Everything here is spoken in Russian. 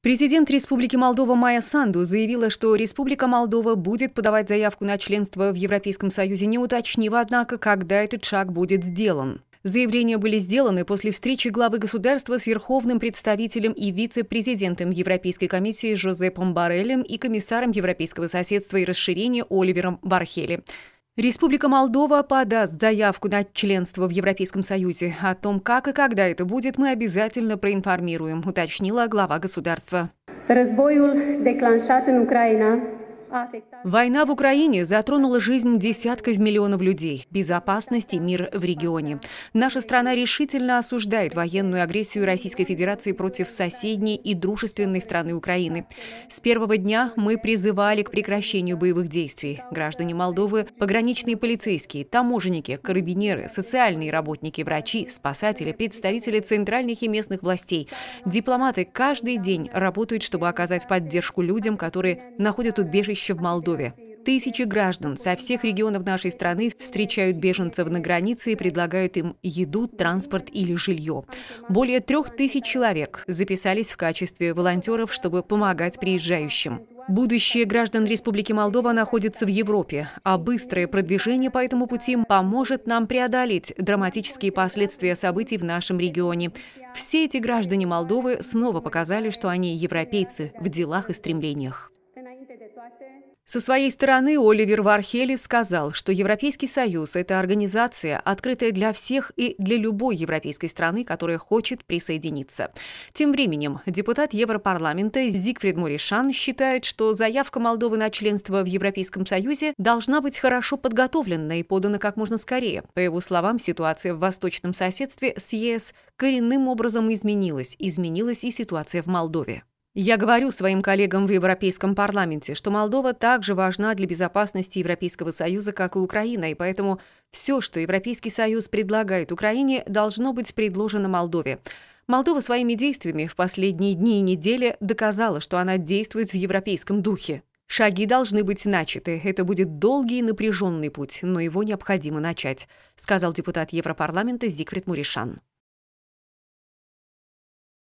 Президент Республики Молдова Майя Санду заявила, что Республика Молдова будет подавать заявку на членство в Европейском Союзе, не уточнив, однако, когда этот шаг будет сделан. Заявления были сделаны после встречи главы государства с верховным представителем и вице-президентом Европейской комиссии Жозепом Барелем и комиссаром Европейского соседства и расширения Оливером Бархели. Республика Молдова подаст заявку на членство в Европейском Союзе. О том, как и когда это будет, мы обязательно проинформируем, уточнила глава государства. Războiul Война в Украине затронула жизнь десятков миллионов людей, безопасность и мир в регионе. Наша страна решительно осуждает военную агрессию Российской Федерации против соседней и дружественной страны Украины. С первого дня мы призывали к прекращению боевых действий. Граждане Молдовы, пограничные полицейские, таможенники, карабинеры, социальные работники, врачи, спасатели, представители центральных и местных властей, дипломаты каждый день работают, чтобы оказать поддержку людям, которые находят убежище побоище в Молдове. Тысячи граждан со всех регионов нашей страны встречают беженцев на границе и предлагают им еду, транспорт или жилье. Более трех тысяч человек записались в качестве волонтеров, чтобы помогать приезжающим. Будущее граждан Республики Молдова находится в Европе, а быстрое продвижение по этому пути поможет нам преодолеть драматические последствия событий в нашем регионе. Все эти граждане Молдовы снова показали, что они европейцы в делах и стремлениях. Со своей стороны Оливер Вархели сказал, что Европейский Союз – это организация, открытая для всех и для любой европейской страны, которая хочет присоединиться. Тем временем депутат Европарламента Зигфрид Муришан считает, что заявка Молдовы на членство в Европейском Союзе должна быть хорошо подготовлена и подана как можно скорее. По его словам, ситуация в восточном соседстве с ЕС коренным образом изменилась. Изменилась и ситуация в Молдове. Я говорю своим коллегам в Европейском парламенте, что Молдова также важна для безопасности Европейского Союза, как и Украина, и поэтому все, что Европейский Союз предлагает Украине, должно быть предложено Молдове. Молдова своими действиями в последние дни и недели доказала, что она действует в европейском духе. Шаги должны быть начаты. Это будет долгий и напряженный путь, но его необходимо начать, сказал депутат Европарламента Зигфрид Муришан.